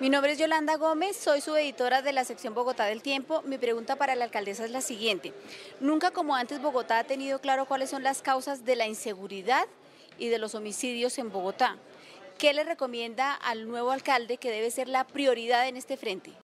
Mi nombre es Yolanda Gómez, soy subeditora de la sección Bogotá del Tiempo. Mi pregunta para la alcaldesa es la siguiente. Nunca como antes Bogotá ha tenido claro cuáles son las causas de la inseguridad y de los homicidios en Bogotá. ¿Qué le recomienda al nuevo alcalde que debe ser la prioridad en este frente?